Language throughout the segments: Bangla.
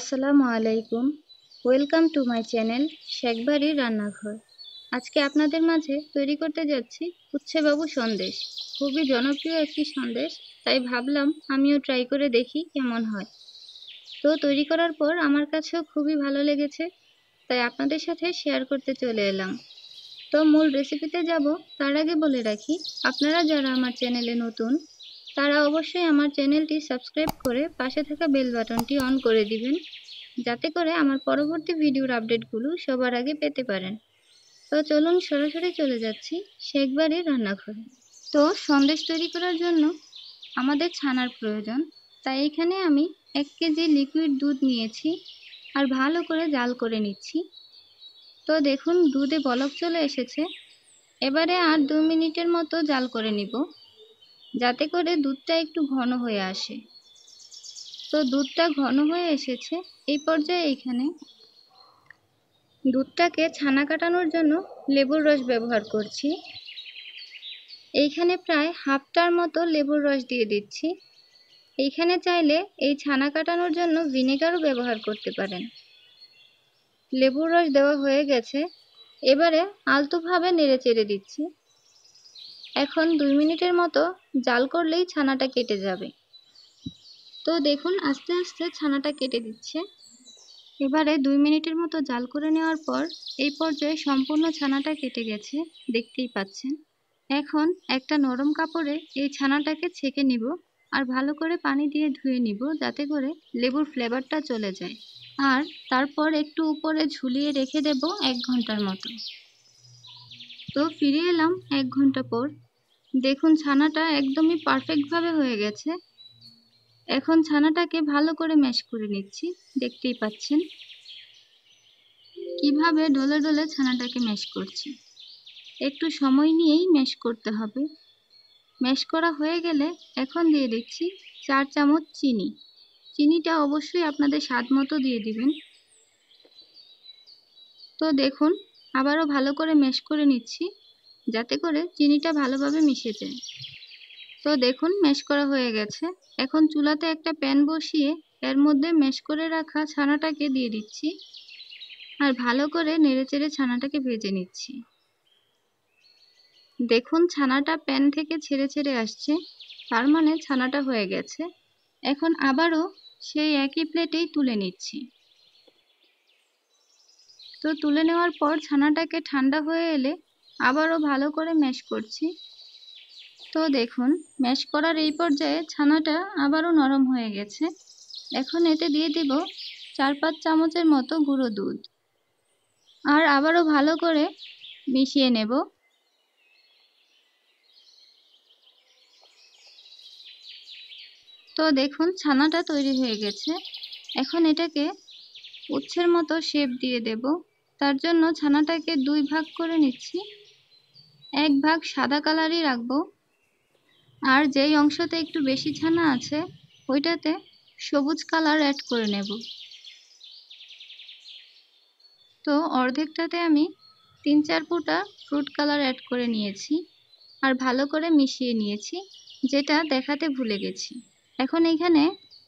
আসসালামু আলাইকুম ওয়েলকাম টু মাই চ্যানেল শেখবাড়ির রান্নাঘর আজকে আপনাদের মাঝে তৈরি করতে যাচ্ছি উচ্ছেবাবু সন্দেশ খুবই জনপ্রিয় একটি সন্দেশ তাই ভাবলাম আমিও ট্রাই করে দেখি কেমন হয় তো তৈরি করার পর আমার কাছেও খুবই ভালো লেগেছে তাই আপনাদের সাথে শেয়ার করতে চলে এলাম তো মূল রেসিপিতে যাব তার আগে বলে রাখি আপনারা যারা আমার চ্যানেলে নতুন তারা অবশ্যই আমার চ্যানেলটি সাবস্ক্রাইব করে পাশে থাকা বেল বাটনটি অন করে দিবেন যাতে করে আমার পরবর্তী ভিডিওর আপডেটগুলো সবার আগে পেতে পারেন তো চলুন সরাসরি চলে যাচ্ছি শেখবারে রান্নাঘরে তো সন্দেশ তৈরি করার জন্য আমাদের ছানার প্রয়োজন তাই এখানে আমি এক কেজি লিকুইড দুধ নিয়েছি আর ভালো করে জাল করে নিচ্ছি তো দেখুন দুধে বলক চলে এসেছে এবারে আর দু মিনিটের মতো জাল করে নিব যাতে করে দুধটা একটু ঘন হয়ে আসে তো দুধটা ঘন হয়ে এসেছে এই পর্যায়ে এখানে দুধটাকে ছানা কাটানোর জন্য লেবুর রস ব্যবহার করছি এইখানে প্রায় হাফটার মতো লেবুর রস দিয়ে দিচ্ছি এইখানে চাইলে এই ছানা কাটানোর জন্য ভিনেগারও ব্যবহার করতে পারেন লেবুর রস দেওয়া হয়ে গেছে এবারে আলতোভাবে নেড়ে চেড়ে দিচ্ছি এখন দুই মিনিটের মতো জাল করলেই ছানাটা কেটে যাবে তো দেখুন আস্তে আস্তে ছানাটা কেটে দিচ্ছে এবারে দুই মিনিটের মতো জাল করে নেওয়ার পর এই পর্যায়ে সম্পূর্ণ ছানাটা কেটে গেছে দেখতেই পাচ্ছেন এখন একটা নরম কাপড়ে এই ছানাটাকে ছেঁকে নিব আর ভালো করে পানি দিয়ে ধুয়ে নিব যাতে করে লেবুর ফ্লেভারটা চলে যায় আর তারপর একটু উপরে ঝুলিয়ে রেখে দেব এক ঘন্টার মতো তো ফিরে এলাম এক ঘন্টা পর দেখুন ছানাটা একদমই পারফেক্টভাবে হয়ে গেছে এখন ছানাটাকে ভালো করে ম্যাশ করে নিচ্ছি দেখতেই পাচ্ছেন কিভাবে ডলে ডলে ছানাটাকে ম্যাশ করছি একটু সময় নিয়েই ম্যাশ করতে হবে ম্যাশ করা হয়ে গেলে এখন দিয়ে দিচ্ছি চার চামচ চিনি চিনিটা অবশ্যই আপনাদের স্বাদ মতো দিয়ে দিবেন তো দেখুন আবারও ভালো করে মেশ করে নিচ্ছি যাতে করে চিনিটা ভালোভাবে মিশে যায় তো দেখুন মেশ করা হয়ে গেছে এখন চুলাতে একটা প্যান বসিয়ে এর মধ্যে মেশ করে রাখা ছানাটাকে দিয়ে দিচ্ছি আর ভালো করে নেড়েচেড়ে ছানাটাকে ভেজে নিচ্ছি দেখুন ছানাটা প্যান থেকে ছেড়ে ছেড়ে আসছে তার মানে ছানাটা হয়ে গেছে এখন আবারও সেই একই প্লেটেই তুলে নিচ্ছি তো তুলে নেওয়ার পর ছানাটাকে ঠান্ডা হয়ে এলে আবারও ভালো করে ম্যাশ করছি তো দেখুন ম্যাশ করার এই পর্যায়ে ছানাটা আবারও নরম হয়ে গেছে এখন এতে দিয়ে দেব চার পাঁচ চামচের মতো গুঁড়ো দুধ আর আবারও ভালো করে মিশিয়ে নেব তো দেখুন ছানাটা তৈরি হয়ে গেছে এখন এটাকে উচ্ছের মতো শেপ দিয়ে দেবো তার জন্য ছানাটাকে দুই ভাগ করে নিচ্ছি এক ভাগ সাদা কালারই রাখবো আর যেই অংশতে একটু বেশি ছানা আছে ওইটাতে সবুজ কালার অ্যাড করে নেব তো অর্ধেকটাতে আমি তিন চার ফুটা ফ্রুট কালার অ্যাড করে নিয়েছি আর ভালো করে মিশিয়ে নিয়েছি যেটা দেখাতে ভুলে গেছি এখন এখানে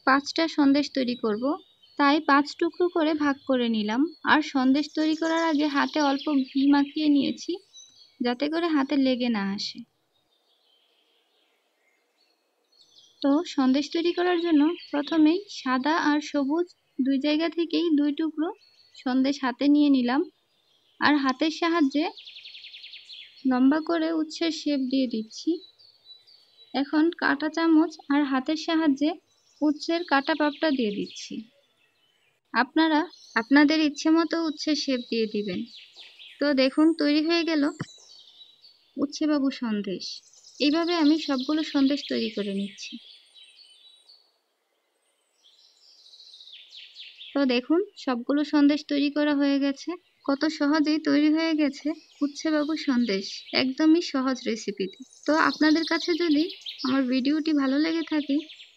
পাঁচটা সন্দেশ তৈরি করব তাই পাঁচ টুকরো করে ভাগ করে নিলাম আর সন্দেশ তৈরি করার আগে হাতে অল্প ঘি মাখিয়ে নিয়েছি যাতে করে হাতে লেগে না আসে তো সন্দেশ তৈরি করার জন্য প্রথমেই সাদা আর সবুজ দুই জায়গা থেকেই দুই টুকরো সন্দেশ হাতে নিয়ে নিলাম আর হাতের সাহায্যে লম্বা করে উচ্ছের শেপ দিয়ে দিচ্ছি এখন কাটা চামচ আর হাতের সাহায্যে উচ্ছের কাটা পাপটা দিয়ে দিচ্ছি আপনারা আপনাদের ইচ্ছে মতো উচ্ছে শেপ দিয়ে দিবেন তো দেখুন তৈরি হয়ে গেল উচ্ছেবাবু সন্দেশ এইভাবে আমি সবগুলো সন্দেশ তৈরি করে নিচ্ছি তো দেখুন সবগুলো সন্দেশ তৈরি করা হয়ে গেছে কত সহজেই তৈরি হয়ে গেছে উচ্ছেবাবু সন্দেশ একদমই সহজ রেসিপিতে তো আপনাদের কাছে যদি আমার ভিডিওটি ভালো লেগে থাকে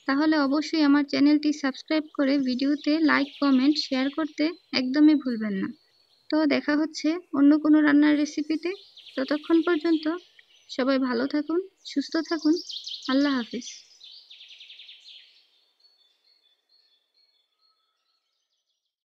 তাহলে অবশ্যই আমার চ্যানেলটি সাবস্ক্রাইব করে ভিডিওতে লাইক কমেন্ট শেয়ার করতে একদমই ভুলবেন না তো দেখা হচ্ছে অন্য কোনো রান্নার রেসিপিতে ততক্ষণ পর্যন্ত সবাই ভালো থাকুন সুস্থ থাকুন আল্লাহ হাফিজ